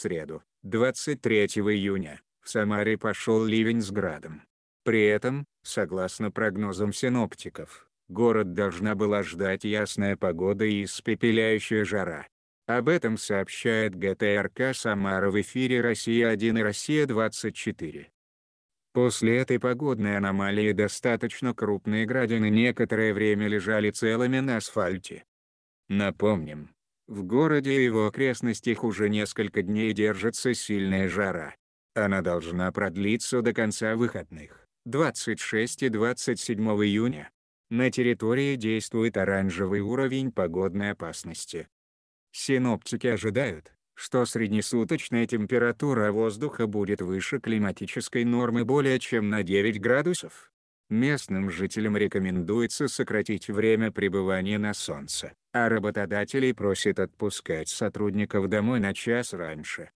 среду, 23 июня, в Самаре пошел ливень с градом. При этом, согласно прогнозам синоптиков, город должна была ждать ясная погода и испепеляющая жара. Об этом сообщает ГТРК «Самара» в эфире «Россия-1» и «Россия-24». После этой погодной аномалии достаточно крупные градины некоторое время лежали целыми на асфальте. Напомним, в городе и его окрестностях уже несколько дней держится сильная жара. Она должна продлиться до конца выходных, 26 и 27 июня. На территории действует оранжевый уровень погодной опасности. Синоптики ожидают, что среднесуточная температура воздуха будет выше климатической нормы более чем на 9 градусов. Местным жителям рекомендуется сократить время пребывания на солнце, а работодателей просит отпускать сотрудников домой на час раньше.